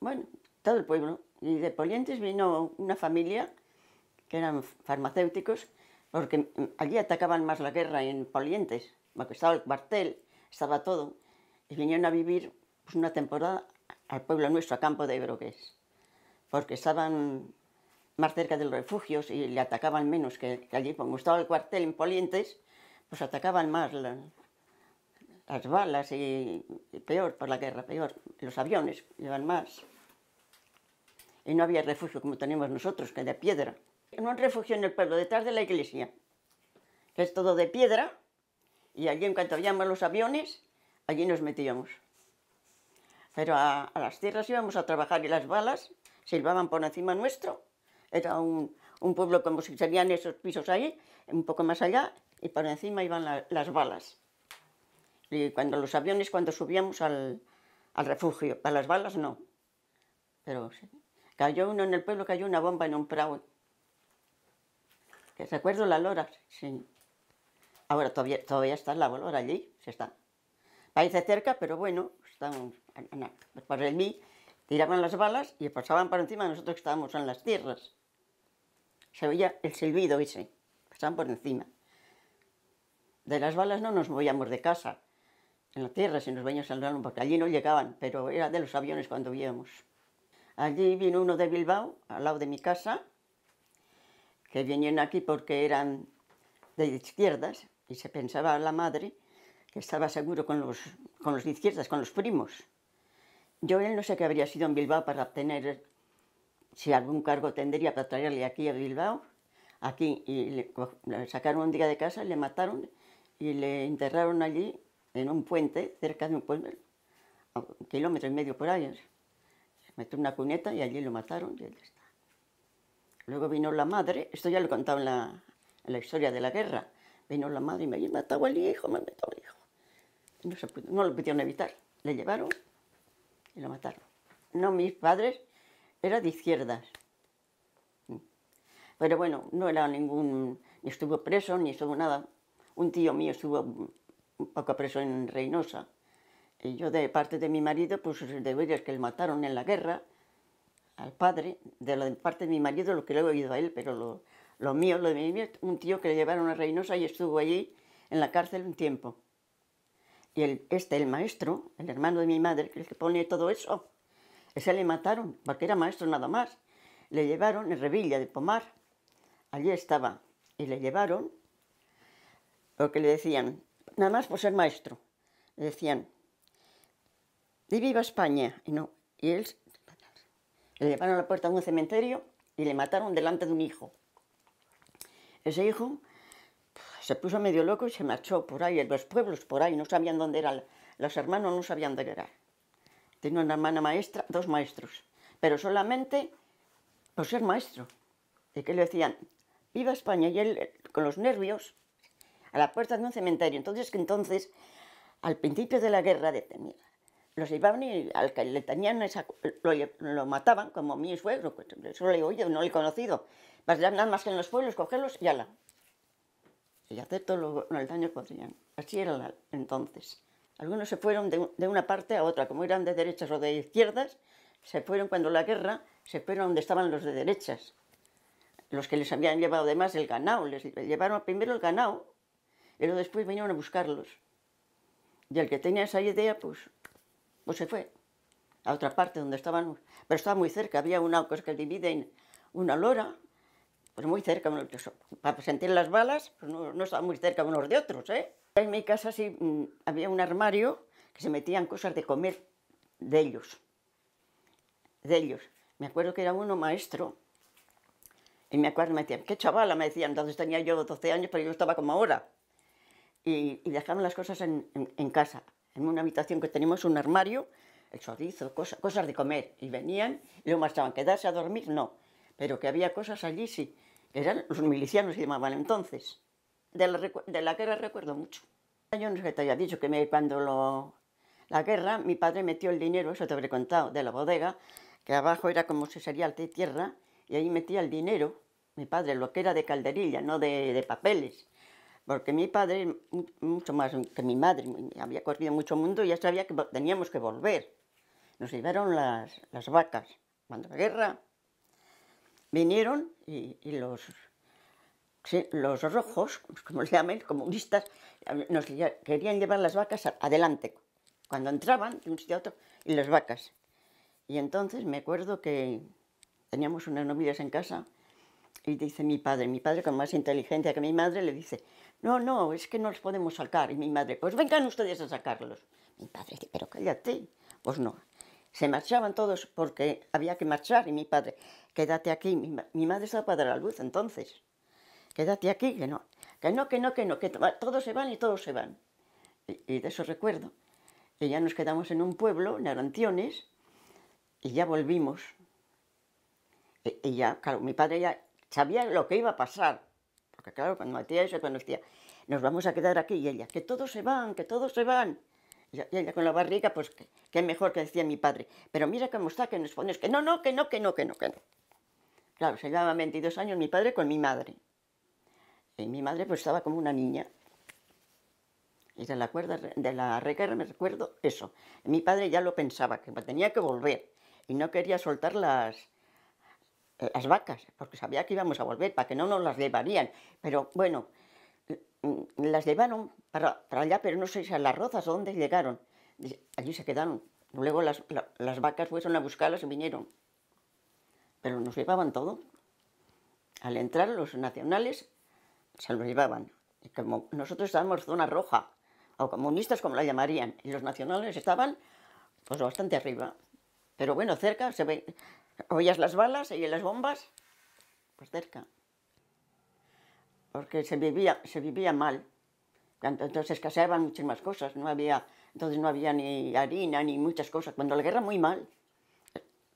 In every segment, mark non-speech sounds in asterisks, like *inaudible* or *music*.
bueno, todo el pueblo. Y de Polientes vino una familia que eran farmacéuticos, porque allí atacaban más la guerra en Polientes, porque estaba el cuartel, estaba todo, y vinieron a vivir pues, una temporada al pueblo nuestro, a Campo de Brogués, porque estaban más cerca de los refugios y le atacaban menos que, allí, como estaba el cuartel en Polientes, pues atacaban más las balas y, y, peor por la guerra, peor, los aviones llevan más y no había refugio como tenemos nosotros, que de piedra. No un refugio en el pueblo, detrás de la iglesia, que es todo de piedra, y allí en cuanto habíamos los aviones, allí nos metíamos. Pero a, las tierras íbamos a trabajar y las balas silbaban por encima nuestro. Era un, pueblo como si serían esos pisos ahí, un poco más allá, y por encima iban las balas. Y cuando los aviones, cuando subíamos al, al refugio, para las balas no, pero sí. Cayó uno en el pueblo, cayó una bomba en un prado. ¿Te se la lora? Ahora todavía, todavía está la lora allí, se está. Parece cerca, pero bueno, para por el mí, tiraban las balas y pasaban por encima nosotros que estábamos en las tierras. Se veía el silbido ese, pasaban por encima. De las balas no nos movíamos de casa, en la tierra, si nos veíamos un porque allí no llegaban, pero era de los aviones cuando íbamos. Allí vino uno de Bilbao, al lado de mi casa, que venían aquí porque eran de izquierdas y se pensaba la madre que estaba seguro con los, con los de izquierdas, con los primos. Yo él no sé qué habría sido en Bilbao para obtener, si algún cargo tendría para traerle aquí a Bilbao, aquí, y le, sacaron un día de casa, le mataron y le enterraron allí en un puente, cerca de un puente, un kilómetro y medio por ahí metió una cuneta y allí lo mataron y está. Luego vino la madre, esto ya lo he en la, la historia de la guerra, vino la madre y me mataba al hijo, me meto al hijo. no, no lo pudieron evitar, le llevaron y lo mataron. No, mis padres eran de izquierdas. Pero bueno, no era ningún, ni estuvo preso, ni estuvo nada. Un tío mío estuvo un poco preso en Reynosa, y yo de parte de mi marido, pues de veras que le mataron en la guerra al padre, de la parte de mi marido lo que luego he oído a él, pero lo, mío, lo de mi un tío que le llevaron a Reynosa y estuvo allí en la cárcel un tiempo. Y el, este, el maestro, el hermano de mi madre, que es el que pone todo eso, ese le mataron, porque era maestro nada más. Le llevaron en Revilla de Pomar, allí estaba, y le llevaron, lo que le decían, nada más por ser maestro, le decían, viva España. Y, no, y él le llevaron a la puerta de un cementerio y le mataron delante de un hijo. Ese hijo pues, se puso medio loco y se marchó por ahí, en los pueblos por ahí, no sabían dónde eran, los hermanos no sabían dónde era. Tenía una hermana maestra, dos maestros, pero solamente por ser maestro. Y que le decían, viva España, y él con los nervios, a la puerta de un cementerio. Entonces, que entonces, al principio de la guerra, de, los llevaban y al que le tenían lo, mataban, como mi suegro, pues, eso le he oído, no lo he conocido. Más nada más que en los pueblos, cogerlos y ala. Y hacer todo lo, que el daño que Así era entonces. Algunos se fueron de, una parte a otra, como eran de derechas o de izquierdas, se fueron cuando la guerra, se fueron donde estaban los de derechas. Los que les habían llevado además el ganado, les llevaron primero el ganado, pero después vinieron a buscarlos. Y el que tenía esa idea, pues pues se fue a otra parte donde estaban, pero estaba muy cerca, había una cosa que divide en una lora, pues muy cerca, pues, para sentir las balas, pues no, estaba muy cerca unos de otros, ¿eh? En mi casa sí mm, había un armario que se metían cosas de comer de ellos, de ellos. Me acuerdo que era uno maestro, y me acuerdo, me decían, qué chavala, me decían, entonces tenía yo 12 años, pero yo estaba como ahora. Y, dejaban las cosas en casa en una habitación que teníamos un armario, el chorizo, cosas de comer. Y venían y luego marchaban. Quedarse a dormir, no. Pero que había cosas allí, sí. eran los milicianos que llamaban entonces. De la, guerra recuerdo mucho. Yo no sé qué te haya dicho, que cuando la guerra, mi padre metió el dinero, eso te habré contado, de la bodega, que abajo era como si sería de tierra, y ahí metía el dinero, mi padre, lo que era de calderilla, no de, de papeles porque mi padre, mucho más que mi madre, había corrido mucho mundo y ya sabía que teníamos que volver. Nos llevaron las, vacas. Cuando la guerra vinieron y, los, los rojos, *laughs* como se llaman, comunistas, nos querían llevar las vacas adelante, cuando entraban de un sitio a otro, y las vacas. Y entonces me acuerdo que teníamos unas novillas en casa y dice mi padre, mi padre con más inteligencia que mi madre, le dice, no, no, es que no los podemos sacar. Y mi madre, pues vengan ustedes a sacarlos. Mi padre, dice pero cállate. Pues no. Se marchaban todos porque había que marchar y mi padre, quédate aquí. Mi, madre estaba para la luz entonces. Quédate aquí, que no, que no, que no, que no, que todos se van y todos se van. Y, de eso recuerdo. Y ya nos quedamos en un pueblo, en y ya volvimos. E, y ya, claro, mi padre ya sabía lo que iba a pasar, porque claro, cuando Matías se cuando nos vamos a quedar aquí, y ella, que todos se van, que todos se van. Y ella con la barriga, pues qué mejor que decía mi padre, pero mira cómo está, que nos pones, que no, no, que no, que no, que no, Claro, se llevaba 22 años mi padre con mi madre. Y mi madre pues estaba como una niña. Y de la, cuerda, de la me recuerdo eso. Mi padre ya lo pensaba, que tenía que volver. Y no quería soltar las, las vacas, porque sabía que íbamos a volver, para que no nos las llevarían. Pero bueno, mm, las llevaron para, allá, pero no sé si a las rozas o dónde llegaron. Allí se quedaron. Luego las, las vacas fueron a buscarlas y vinieron. Pero nos llevaban todo. Al entrar los nacionales, se los llevaban. Y como nosotros estábamos zona roja, o comunistas como la llamarían, y los nacionales estaban pues bastante arriba. Pero bueno, cerca se, ve, oías las balas, oías las bombas, pues cerca. Porque se vivía, se vivía mal. Entonces escaseaban muchísimas cosas, no había, entonces no había ni harina ni muchas cosas. Cuando la guerra muy mal,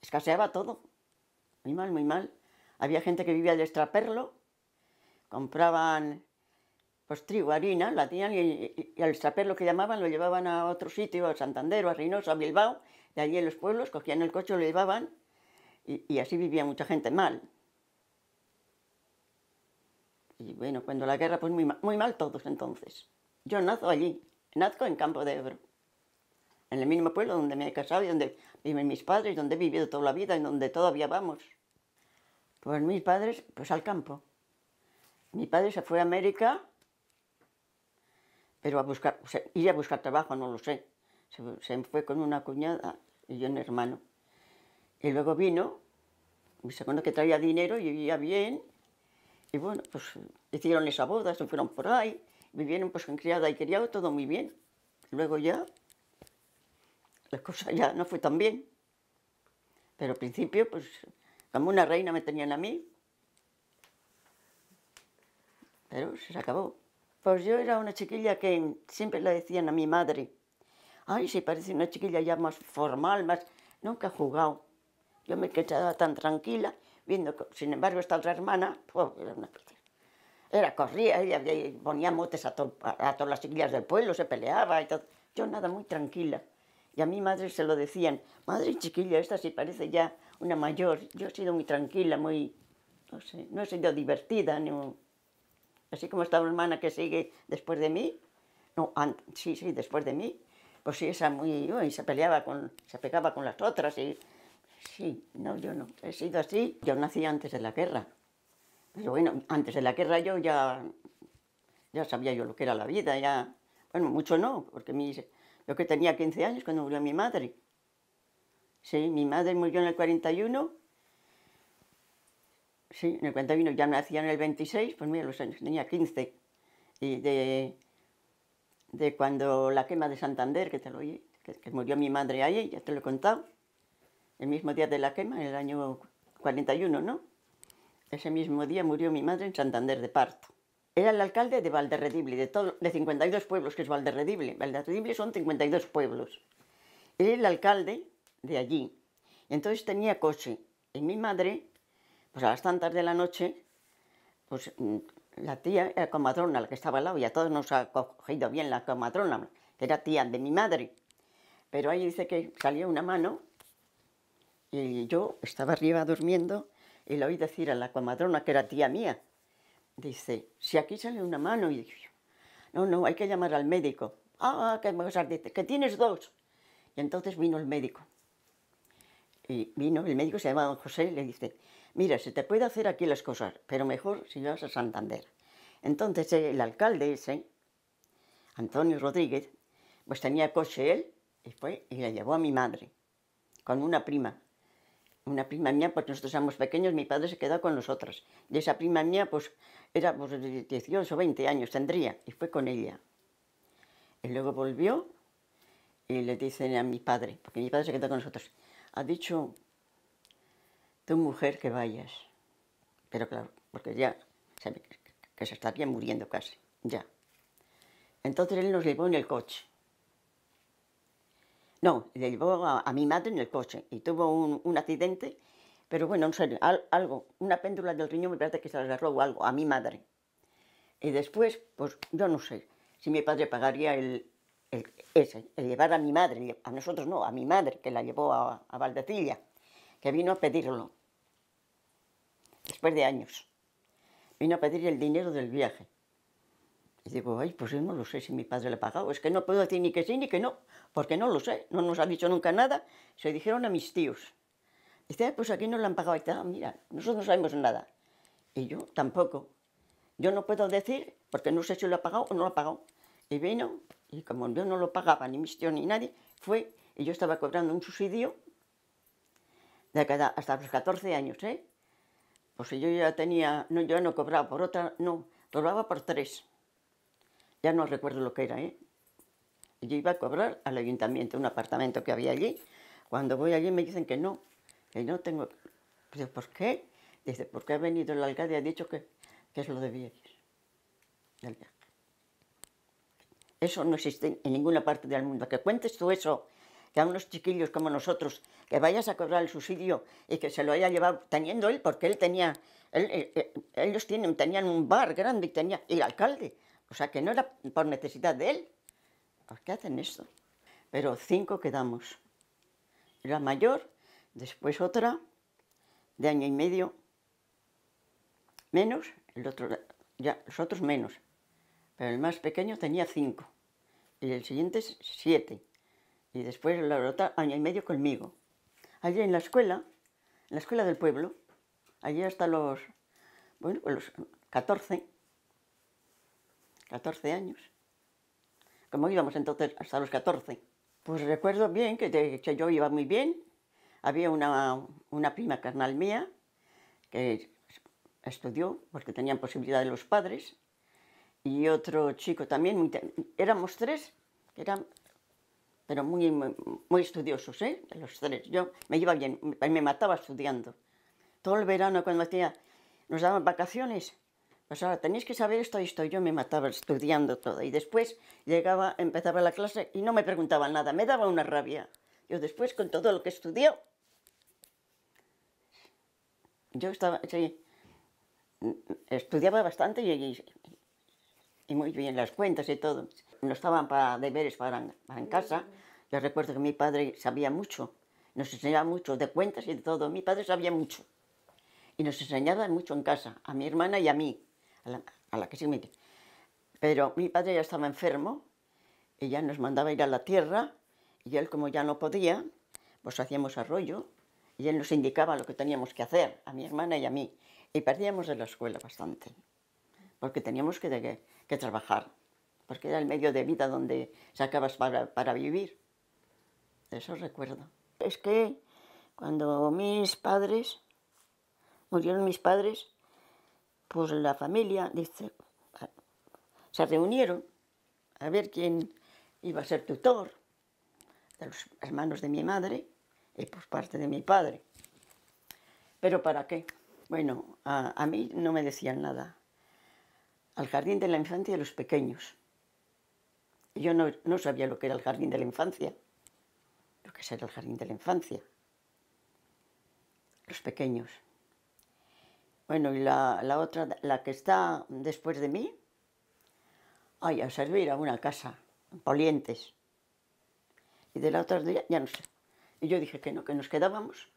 escaseaba todo, muy mal, muy mal. Había gente que vivía de extraperlo, compraban pues trigo, harina, la tenían y, al extraperlo que llamaban lo llevaban a otro sitio, a Santander a Reynoso, a Bilbao, de allí en los pueblos, cogían el coche, lo llevaban y, así vivía mucha gente mal. Y bueno, cuando la guerra, pues muy mal, todos entonces. Yo nazo allí, nazco en Campo de Ebro, en el mismo pueblo donde me he casado y donde viven mis padres, donde he vivido toda la vida y donde todavía vamos. Pues mis padres, pues al campo. Mi padre se fue a América, pero a buscar, o sea, ir a buscar trabajo, no lo sé. Se, se fue con una cuñada y yo un hermano. Y luego vino mi segundo que traía dinero y vivía bien. Y bueno, pues hicieron esa boda, se fueron por ahí, vivieron pues en criada y criado, todo muy bien. Luego ya, las cosas ya no fue tan bien. Pero al principio, pues, como una reina me tenían a mí. Pero se acabó. Pues yo era una chiquilla que siempre le decían a mi madre, ay, se parece una chiquilla ya más formal, más... Nunca ha jugado. Yo me quedaba tan tranquila, viendo que, sin embargo, esta otra hermana, pues, era una Era, corría, ella ponía motes a, todas las iglesias del pueblo, se peleaba y todo. Yo nada, muy tranquila. Y a mi madre se lo decían, madre chiquilla, esta sí parece ya una mayor. Yo he sido muy tranquila, muy, no sé, no he sido divertida. Ni Así como esta hermana que sigue después de mí, no, antes, sí, sí, después de mí, pues sí, esa muy, Y se peleaba con, se pegaba con las otras y Sí, no, yo no. He sido así. Yo nací antes de la guerra. Pero bueno, antes de la guerra yo ya, ya sabía yo lo que era la vida. Ya, bueno, mucho no, porque yo que tenía 15 años cuando murió mi madre. Sí, mi madre murió en el 41. Sí, en el 41 ya nací en el 26, pues mira los años, tenía 15. Y de, de cuando la quema de Santander, que te lo oí, que, que murió mi madre ahí, ya te lo he contado el mismo día de la quema, en el año 41, ¿no? Ese mismo día murió mi madre en Santander de Parto. Era el alcalde de Valderredible, de, de 52 pueblos, que es Valderredible. Valderredible son 52 pueblos. Era el alcalde de allí. Entonces tenía coche. Y mi madre, pues a las tantas de la noche, pues mm, la tía era comadrona, la que estaba al lado, y a todos nos ha cogido bien la comadrona, que era tía de mi madre. Pero ahí dice que salió una mano y yo estaba arriba durmiendo y le oí decir a la comadrona, que era tía mía, dice, si aquí sale una mano, y dije, no, no, hay que llamar al médico. Ah, que me dice, que tienes dos. Y entonces vino el médico. Y vino, el médico se llamaba don José, y le dice, mira, se te puede hacer aquí las cosas, pero mejor si vas a Santander. Entonces eh, el alcalde ese, Antonio Rodríguez, pues tenía coche él, y fue y la llevó a mi madre, con una prima, una prima mía, pues nosotros éramos pequeños, mi padre se quedó con nosotras. Y esa prima mía, pues era pues, 18 o 20 años tendría, y fue con ella. Y luego volvió y le dicen a mi padre, porque mi padre se quedó con nosotros, ha dicho tu mujer que vayas. Pero claro, porque ya que se estaría muriendo casi, ya. Entonces él nos llevó en el coche. No, le llevó a, mi madre en el coche y tuvo un, accidente, pero bueno, no sé, algo, una péndula del riñón me parece que se la agarró o algo a mi madre. Y después, pues yo no sé si mi padre pagaría el, ese, el llevar a mi madre, a nosotros no, a mi madre, que la llevó a, a Valdecilla, que vino a pedirlo, después de años. Vino a pedir el dinero del viaje. Y digo, ay, pues yo no lo sé si mi padre le ha pagado. Es que no puedo decir ni que sí ni que no, porque no lo sé. No nos ha dicho nunca nada. Se dijeron a mis tíos. Dice, pues aquí no le han pagado. Y ah, mira, nosotros no sabemos nada. Y yo tampoco. Yo no puedo decir, porque no sé si lo ha pagado o no lo ha pagado. Y vino, y como yo no lo pagaba, ni mis tíos ni nadie, fue, y yo estaba cobrando un subsidio de cada, hasta los 14 años, ¿eh? Pues yo ya tenía, no, yo no cobraba por otra, no, cobraba por tres ya no recuerdo lo que era, ¿eh? Yo iba a cobrar al ayuntamiento un apartamento que había allí. Cuando voy allí me dicen que no, que no tengo... Digo, ¿por qué? Dice, porque ha venido el alcalde y ha dicho que, que es lo de ir. Eso no existe en ninguna parte del mundo. Que cuentes tú eso, que a unos chiquillos como nosotros, que vayas a cobrar el subsidio y que se lo haya llevado teniendo él, porque él tenía, eh, eh, ellos tienen, tenían un bar grande y, tenía, el alcalde o sea, que no era por necesidad de él. ¿Por qué hacen esto? Pero cinco quedamos. La mayor, después otra, de año y medio, menos, el otro, ya, los otros menos. Pero el más pequeño tenía cinco. Y el siguiente siete. Y después la otra, año y medio conmigo. Allí en la escuela, en la escuela del pueblo, allí hasta los, bueno, pues los 14, 14 años. ¿Cómo íbamos entonces hasta los 14? Pues recuerdo bien que, yo iba muy bien. Había una, prima carnal mía que estudió porque tenían posibilidad de los padres y otro chico también. éramos tres, eran, pero muy, muy, estudiosos, ¿eh? los tres. Yo me iba bien, me mataba estudiando. Todo el verano cuando hacía, nos daban vacaciones, pues o sea, tenéis que saber esto y esto. Yo me mataba estudiando todo. Y después llegaba, empezaba la clase y no me preguntaba nada. Me daba una rabia. Yo después, con todo lo que estudió, yo estaba, sí, estudiaba bastante y, muy bien las cuentas y todo. No estaban para deberes para, para en casa. Yo recuerdo que mi padre sabía mucho. Nos enseñaba mucho de cuentas y de todo. Mi padre sabía mucho. Y nos enseñaba mucho en casa, a mi hermana y a mí a la, que se Pero mi padre ya estaba enfermo, y ya nos mandaba ir a la tierra, y él como ya no podía, pues hacíamos arroyo, y él nos indicaba lo que teníamos que hacer, a mi hermana y a mí, y perdíamos de la escuela bastante, porque teníamos que, trabajar, porque era el medio de vida donde sacabas para vivir. Eso recuerdo. Es que cuando mis padres, murieron mis padres, pues la familia dice, se reunieron a ver quién iba a ser tutor de los hermanos de mi madre y por pues, parte de mi padre. ¿Pero para qué? Bueno, a, mí no me decían nada. Al jardín de la infancia de los pequeños. Yo no, no sabía lo que era el jardín de la infancia. Lo que era el jardín de la infancia. Los pequeños. Bueno, y la, otra, la que está después de mí, ay, a servir a una casa, Polientes. Y de la otra ya, no sé. Y yo dije que no, que nos quedábamos,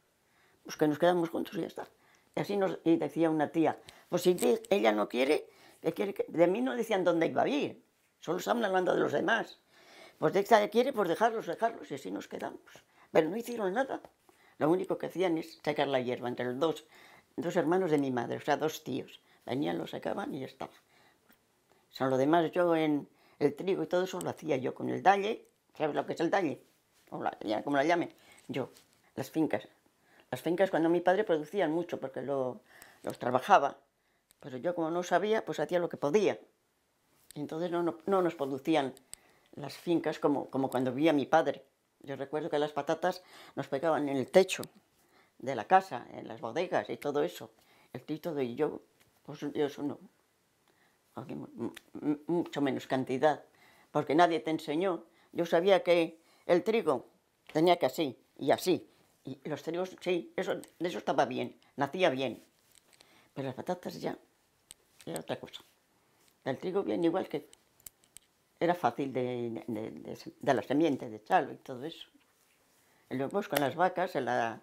pues que nos quedamos juntos y ya está. Y así nos decía una tía, pues si ella no quiere, le quiere de mí no decían dónde iba a ir, solo estaban hablando de los demás. Pues de esta quiere, pues dejarlos, dejarlos, y así nos quedamos. Pero no hicieron nada. Lo único que hacían es sacar la hierba entre los dos, dos hermanos de mi madre, o sea, dos tíos. Venían, lo sacaban y ya estaba. O sea, lo demás yo en el trigo y todo eso lo hacía yo con el dalle, ¿sabes lo que es el dalle? O la, como la llame, yo, las fincas. Las fincas cuando mi padre producían mucho porque lo, los trabajaba, pero pues yo como no sabía, pues hacía lo que podía. Entonces no, nos producían las fincas como, como cuando vivía mi padre. Yo recuerdo que las patatas nos pegaban en el techo, de la casa, en las bodegas y todo eso. El trigo y yo, pues eso no. Mucho menos cantidad, porque nadie te enseñó. Yo sabía que el trigo tenía que así y así. Y los trigos, sí, eso, eso estaba bien, nacía bien. Pero las patatas ya era otra cosa. El trigo bien igual que era fácil de, de, la semiente, de chalo y todo eso. Y luego pues, con las vacas, en la,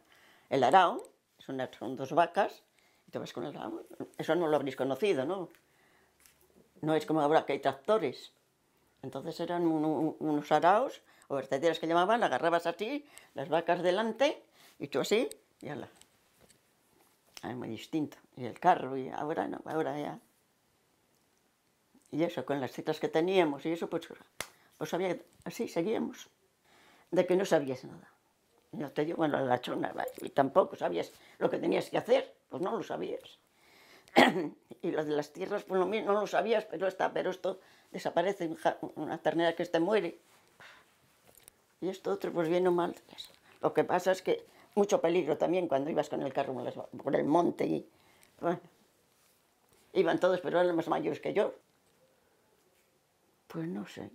el arao, son, dos vacas, y te vas con el arao. Eso no lo habréis conocido, ¿no? No es como ahora que hay tractores. Entonces eran unos araos o vertederas que llamaban, agarrabas así, las vacas delante, y tú así, y ala. Ah, es muy distinto. Y el carro, y ahora no, ahora ya. Y eso, con las citas que teníamos y eso, pues, pues sabía, así seguíamos, de que no sabías nada. No te digo bueno la lachona, y tampoco sabías lo que tenías que hacer, pues no lo sabías. *clears throat* y lo de las tierras, pues lo no lo sabías, pero está, pero esto desaparece, una ternera que se este muere. Y esto otro, pues bien mal. Lo que pasa es que mucho peligro también cuando ibas con el carro por el monte y, iban todos, pero eran más mayores que yo. Pues no sé.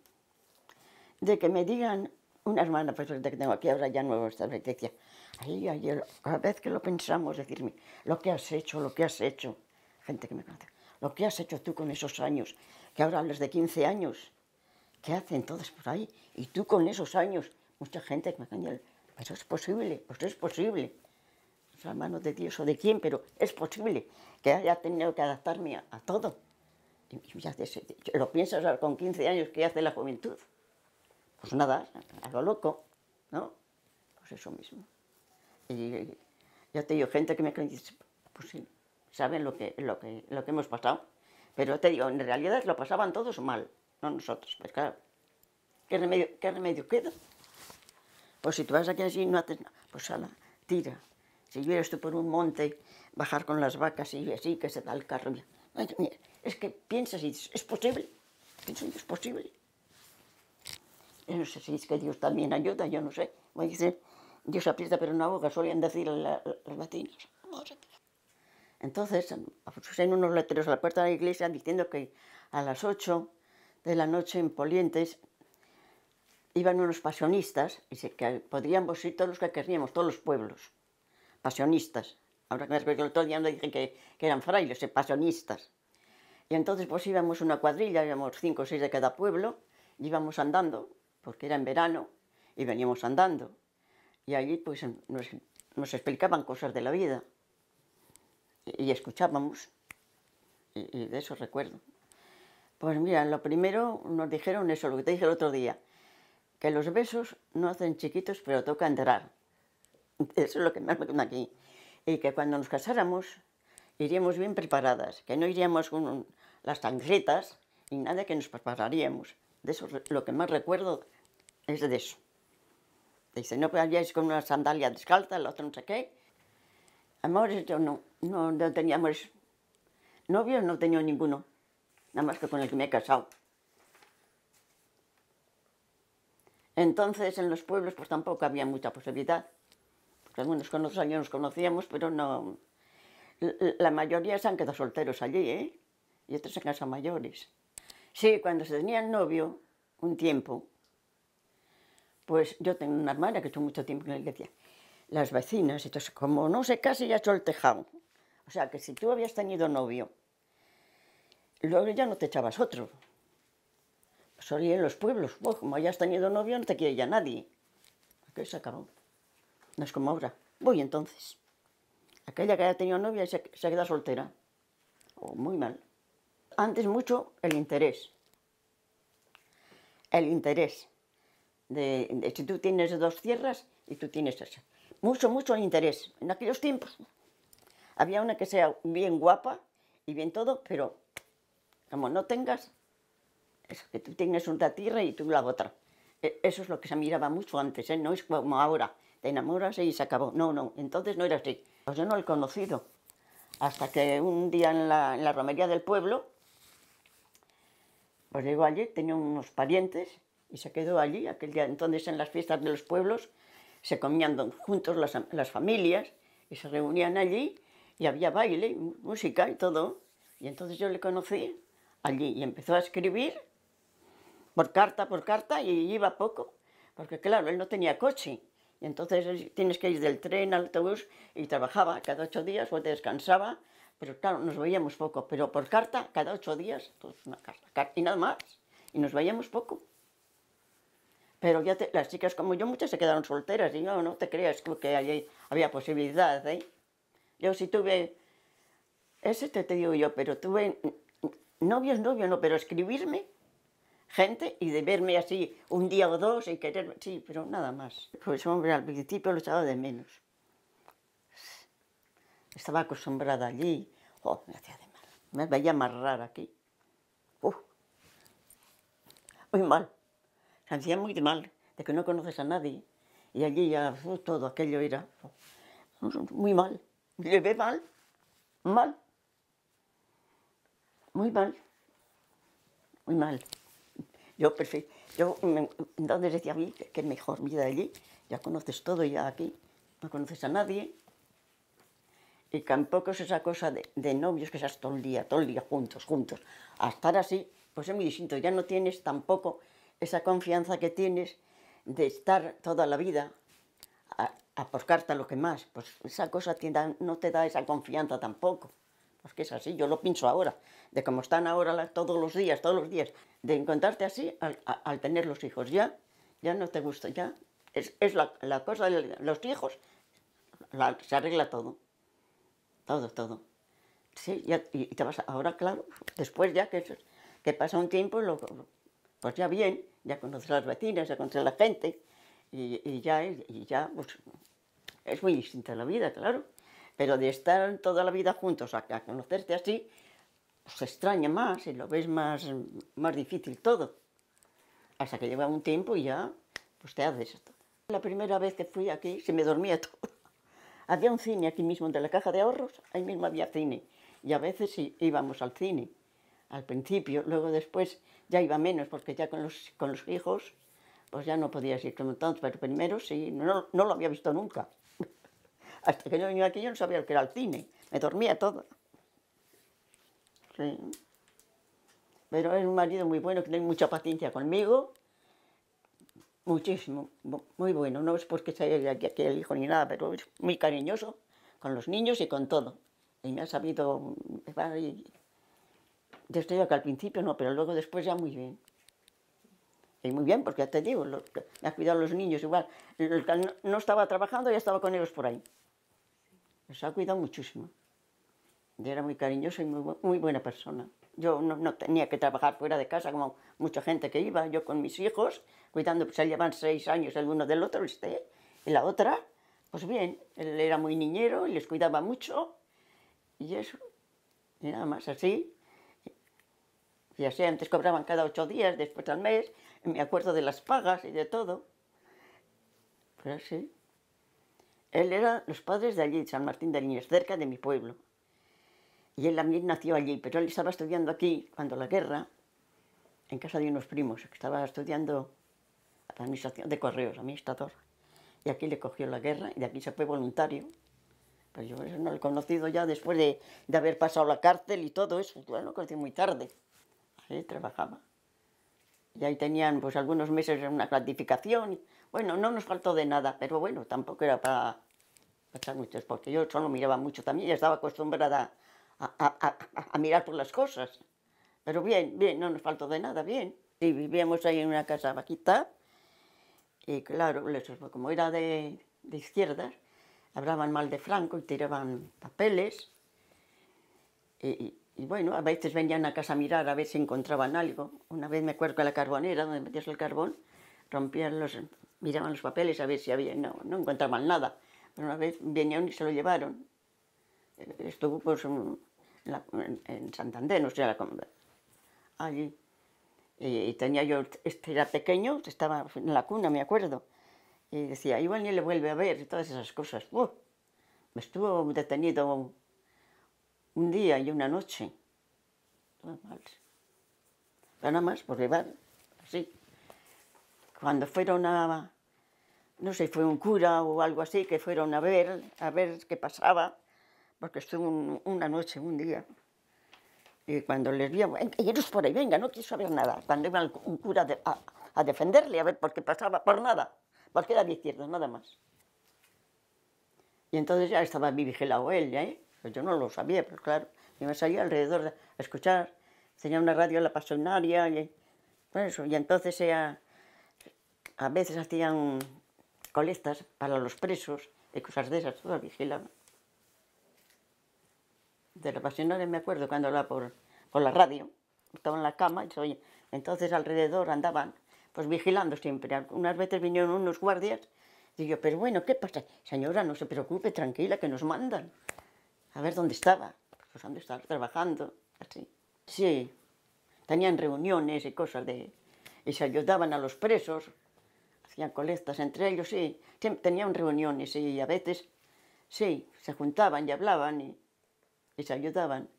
De que me digan una hermana, pues que tengo aquí ahora ya nuevo, esta decía, ahí, ayer, cada vez que lo pensamos, decirme, lo que has hecho, lo que has hecho, gente que me conoce, lo que has hecho tú con esos años, que ahora hablas de 15 años, ¿qué hacen todos por ahí? Y tú con esos años, mucha gente que me caña eso es posible, pues es posible, es la mano de Dios o de quién, pero es posible que haya tenido que adaptarme a, todo. Y, ya, lo piensas con 15 años, ¿qué hace la juventud? pues nada, algo loco, ¿no? Pues eso mismo. Y ya te digo, gente que me dice, pues sí, saben lo que, lo que, lo que hemos pasado. Pero te digo, en realidad lo pasaban todos mal, no nosotros. Pues claro, ¿qué remedio, queda? Pues si tú vas aquí así no haces nada, pues ala, tira. Si vieras tú por un monte, bajar con las vacas y así, que se da el carro. es que piensas y dices, ¿es posible? Pienso, ¿es posible? Eh, no sé si es que Dios también ayuda, yo no sé. Me dice, Dios aprieta pero no aboga, solían decir los las latinas Entonces, pues, en unos letreros a la puerta de la iglesia diciendo que a las 8 de la noche en Polientes iban unos pasionistas y que podríamos ir todos los que querríamos, todos los pueblos. Pasionistas. Ahora que me acuerdo el otro día no dije que, que eran frailes, eh, pasionistas. Y entonces pues íbamos una cuadrilla, íbamos cinco o seis de cada pueblo, íbamos andando porque era en verano y veníamos andando. Y allí pues nos, explicaban cosas de la vida y, escuchábamos, y, de eso recuerdo. Pues mira, lo primero nos dijeron eso, lo que te dije el otro día, que los besos no hacen chiquitos, pero toca enterar, Eso es lo que más me cuentan aquí. Y que cuando nos casáramos iríamos bien preparadas, que no iríamos con las tangretas y nada que nos prepararíamos. De eso lo que más recuerdo es de eso. Dice, no vayáis con una sandalia descalza, el otro no sé qué. Amores, yo no, no, no tenía Novios no tenía ninguno, nada más que con el que me he casado. Entonces, en los pueblos, pues tampoco había mucha posibilidad. algunos con otros años nos conocíamos, pero no... La mayoría se han quedado solteros allí, ¿eh? Y otros se casan mayores. Sí, cuando se tenía novio, un tiempo, pues yo tengo una hermana que estuvo mucho tiempo en la iglesia. Las vecinas, entonces, como no se casi ya echó el O sea, que si tú habías tenido novio, luego ya no te echabas otro. Solían pues en los pueblos, como hayas tenido novio, no te quiere ya nadie. Aquí se acabó. No es como ahora. Voy entonces. Aquella que haya tenido novia se, queda ha quedado soltera. O oh, muy mal antes mucho el interés. El interés. De, si tú tienes dos tierras y tú tienes esa. Mucho, mucho el interés. En aquellos tiempos había una que sea bien guapa y bien todo, pero como no tengas, eso, que tú tienes una tierra y tú la otra. E, eso es lo que se miraba mucho antes, ¿eh? no es como ahora, te enamoras y se acabó. No, no, entonces no era así. Pues yo no lo he conocido, hasta que un día en la romería del pueblo pues llegó allí, tenía unos parientes y se quedó allí aquel día. Entonces en las fiestas de los pueblos se comían juntos las, familias y se reunían allí y había baile, música y todo. Y entonces yo le conocí allí y empezó a escribir por carta, por carta y iba poco, porque claro, él no tenía coche. Y entonces tienes que ir del tren al autobús y trabajaba cada ocho días o te descansaba pero claro, nos veíamos poco, pero por carta, cada ocho días, pues una carta, y nada más, y nos veíamos poco. Pero ya las chicas como yo, muchas se quedaron solteras, y yo no te creas que allí había posibilidad, ¿eh? Yo sí tuve, ese te, te digo yo, pero tuve novios, novios, no, pero escribirme, gente y de verme así un día o dos y quererme, sí, pero nada más. Pues hombre, al principio lo echaba de menos estaba acostumbrada allí. Oh, me hacía de mal. Me veía más rara aquí. Muy mal. Se hacía muy mal, de que no conoces a nadie. Y allí ya uh, todo aquello era uh, muy mal. ve mal, mal. Muy mal. Muy mal. Yo, perfecto. Pues yo me, mm, entonces decía a mí que, es mejor vida allí. Ya conoces todo ya aquí. No conoces a nadie y tampoco es esa cosa de, novios que estás todo el día, todo el día juntos, juntos. A estar así, pues es muy distinto. Ya no tienes tampoco esa confianza que tienes de estar toda la vida a, a buscarte a lo que más. Pues esa cosa no te da esa confianza tampoco. Pues que es así, yo lo pienso ahora, de cómo están ahora todos los días, todos los días, de encontrarte así al, tener los hijos. Ya, ya no te gusta, ya. Es, la, cosa de los hijos, se arregla todo todo, todo. Sí, y te vas, ahora claro, después ya que, que pasa un tiempo, lo, pues ya bien, ya conoces las vecinas, ya conoces la gente, y, ya, y ya pues, es muy distinta la vida, claro. Pero de estar toda la vida juntos a, conocerte así, se extraña más y lo ves más, más difícil todo. Hasta que lleva un tiempo y ya, pues te haces esto. La primera vez que fui aquí se me dormía *laughs* todo. Había un cine aquí mismo de la caja de ahorros, ahí mismo había cine. Y a veces íbamos al cine, al principio, luego después ya iba menos, porque ya con los, con los hijos, pues ya no podías ir con tantos. pero primero sí, no, no lo había visto nunca. *laughs* Hasta que yo venía aquí yo no sabía lo que era el cine, me dormía todo. Sí. Pero es un marido muy bueno que tiene mucha paciencia conmigo muchísimo, muy bueno. No es porque sea aquí, el hijo ni nada, pero es muy cariñoso con los niños y con todo. Y me ha sabido desde estoy que al principio no, pero luego después ya muy bien. Y muy bien, porque ya te digo, me ha cuidado los niños igual. El que no, estaba trabajando, ya estaba con ellos por ahí. Los ha cuidado muchísimo. era muy cariñoso y muy, buena persona. Yo no tenía que trabajar fuera de casa como mucha gente que iba, yo con mis hijos cuidando, pues ya llevan seis años el uno del otro, este, y la otra, pues bien, él era muy niñero y les cuidaba mucho, y eso, y nada más así. ya sea antes cobraban cada ocho días, después al mes, me acuerdo de las pagas y de todo. Pero sí, Él era los padres de allí, de San Martín de Niños, cerca de mi pueblo. Y él también nació allí, pero él estaba estudiando aquí cuando la guerra, en casa de unos primos, que estaba estudiando administración de correos, administrador. Y aquí le cogió la guerra y de aquí se fue voluntario. Pero pues yo no lo he conocido ya después de, de haber pasado la cárcel y todo eso. bueno conocí muy tarde. Ahí trabajaba. Y ahí tenían pues algunos meses en una gratificación. Bueno, no nos faltó de nada, pero bueno, tampoco era para, pasar muchas muchos, porque yo solo miraba mucho también, ya estaba acostumbrada a, a mirar por las cosas. Pero bien, bien, no nos faltó de nada, bien. Y vivíamos ahí en una casa vaquita, y claro, como era de, izquierdas, hablaban mal de Franco y tiraban papeles. Y, bueno, a veces venían a casa a mirar a ver si encontraban algo. Una vez me acuerdo que la carbonera, donde metías el carbón, rompían los, miraban los papeles a ver si había, no, no encontraban nada. Pero una vez venían y se lo llevaron. Estuvo pues en, Santander, no sé, sea, allí. Eh, y, tenía yo, este era pequeño, estaba en la cuna, me acuerdo. Y decía, igual ni le vuelve a ver, y todas esas cosas. me estuvo detenido un día y una noche. Nada más, por llevar, así. Cuando fueron a, no sé, fue un cura o algo así, que fueron a ver, a ver qué pasaba, porque estuvo una noche, un día. Y cuando les y ellos por ahí, venga, no quiso saber nada. Cuando iba un cura a, defenderle, a ver por qué pasaba, por nada, porque era de izquierda, nada más. Y entonces ya estaba vigilado él, ¿eh? Pues yo no lo sabía, pero claro, Y me salía alrededor a escuchar. Tenía una radio en la pasionaria y, pues eso, y entonces a veces hacían colectas para los presos y cosas de esas, todo vigilaban de los pasionales me acuerdo cuando hablaba por, por la radio, estaba en la cama y Entonces alrededor andaban pues vigilando siempre. Unas veces vinieron unos guardias y yo, pero bueno, ¿qué pasa? Señora, no se preocupe, tranquila, que nos mandan. A ver dónde estaba. Pues dónde estaba trabajando, así. Sí, tenían reuniones y cosas de... Y se ayudaban a los presos, hacían colectas entre ellos, sí. tenían reuniones y a veces, sí, se juntaban y hablaban y se ayudaban.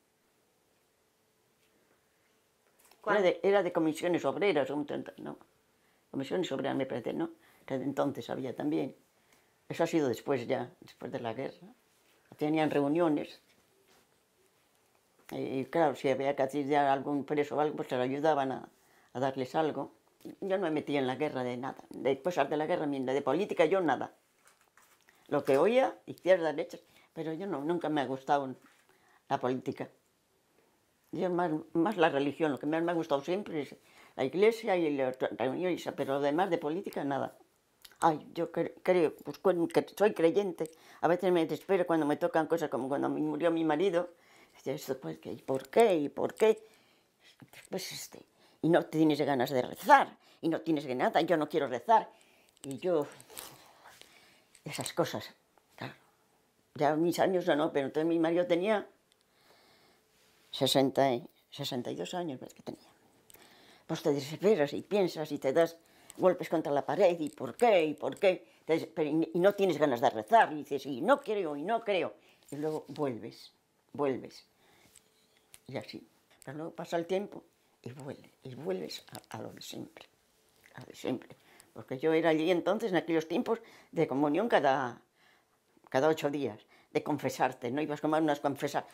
Era de, era de, comisiones obreras, ¿no? Comisiones obreras, me parece, ¿no? Desde entonces había también. Eso ha sido después ya, después de la guerra. Tenían reuniones. Y, claro, si había que ya algún preso o algo, pues se lo ayudaban a, darles algo. Yo no me metía en la guerra de nada. Después de la guerra, de política, yo nada. Lo que oía, izquierda, derecha, pero yo no, nunca me ha gustado la política. Y más, la religión, lo que más me ha gustado siempre es la iglesia y la reunión, pero además de política, nada. Ay, yo creo, pues que soy creyente, a veces me desespero cuando me tocan cosas como cuando murió mi marido, y pues, ¿y por qué? ¿Y por qué? Pues este, y no tienes ganas de rezar, y no tienes de nada, yo no quiero rezar, y yo, esas cosas, claro. Ya mis años o no, pero entonces mi marido tenía 60, 62 años que tenía. Pues te desesperas y piensas y te das golpes contra la pared y por qué y por qué. y no tienes ganas de rezar y dices, y no creo, y no creo. Y luego vuelves, vuelves. Y así. Pero luego pasa el tiempo y vuelves, y vuelves a, lo de siempre, a lo de siempre. Porque yo era allí entonces, en aquellos tiempos, de comunión cada, cada ocho días, de confesarte, no ibas a tomar unas confesas,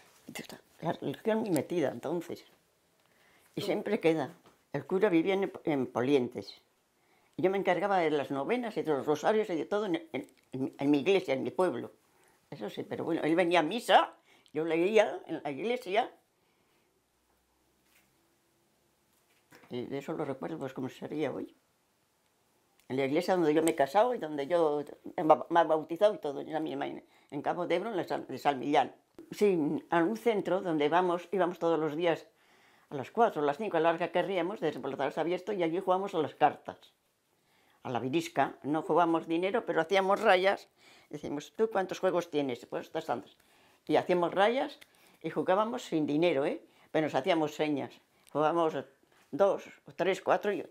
la religión muy metida entonces. Y siempre queda. El cura vivía en, Polientes. yo me encargaba de las novenas y de los rosarios y de todo en, mi iglesia, en mi pueblo. Eso sí, pero bueno, él venía a misa, yo leía en la iglesia. Y de eso lo recuerdo pues como sería hoy. En la iglesia donde yo me he casado y donde yo me he bautizado y todo, en, mi en Cabo de Ebro, en San, de San Millán sí, a un centro donde vamos, íbamos todos los días a las 4 o las 5, a la hora que querríamos, desde Abierto, y allí jugábamos a las cartas, a la virisca. No jugábamos dinero, pero hacíamos rayas. Decimos, ¿tú cuántos juegos tienes? Pues estas tantas. Y hacíamos rayas y jugábamos sin dinero, ¿eh? Pero nos hacíamos señas. Jugábamos dos, tres, cuatro, y,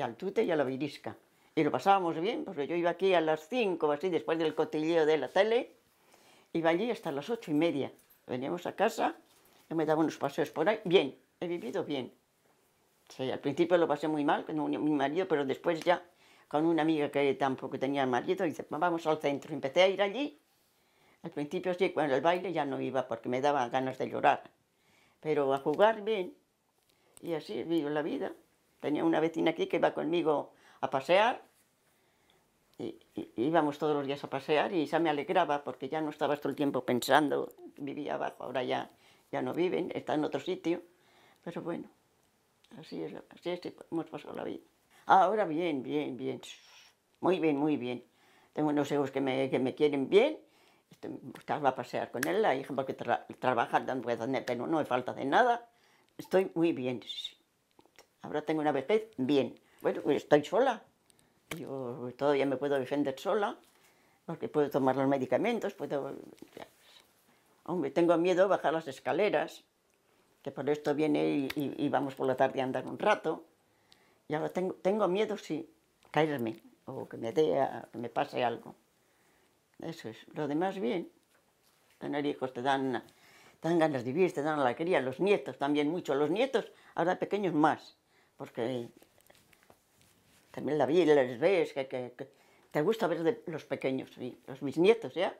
al tute y a la virisca. Y lo pasábamos bien, porque yo iba aquí a las 5, así, después del cotilleo de la tele, iba allí hasta las ocho y media. Veníamos a casa, yo me daba unos paseos por ahí, bien, he vivido bien. Sí, al principio lo pasé muy mal con mi marido, pero después ya con una amiga que tampoco tenía marido, dice, vamos al centro. Empecé a ir allí. Al principio sí, con el baile ya no iba porque me daba ganas de llorar. Pero a jugar bien. Y así vivo la vida. Tenía una vecina aquí que iba conmigo a pasear íbamos todos los días a pasear y ya me alegraba porque ya no estaba todo el tiempo pensando, vivía abajo, ahora ya, ya no viven, está en otro sitio, pero bueno, así es, así hemos pasado la vida. Ahora bien, bien, bien, muy bien, muy bien. Tengo unos hijos que me, que me quieren bien, este, estaba a pasear con él, la hija, porque tra, trabajar pero no me falta de nada, estoy muy bien. Ahora tengo una vejez, bien. Bueno, estoy sola, yo todavía me puedo defender sola, porque puedo tomar los medicamentos, puedo... Aunque tengo miedo bajar las escaleras, que por esto viene y, vamos por la tarde a andar un rato. Y ahora tengo, tengo miedo si caerme o que me, dé me pase algo. Eso es. Lo demás bien. Tener hijos te dan, te dan ganas de vivir, te dan alegría. Los nietos también mucho. Los nietos, ahora pequeños más, porque también la vi, les ves, que, te gusta ver de los pequeños, los mis nietos ya,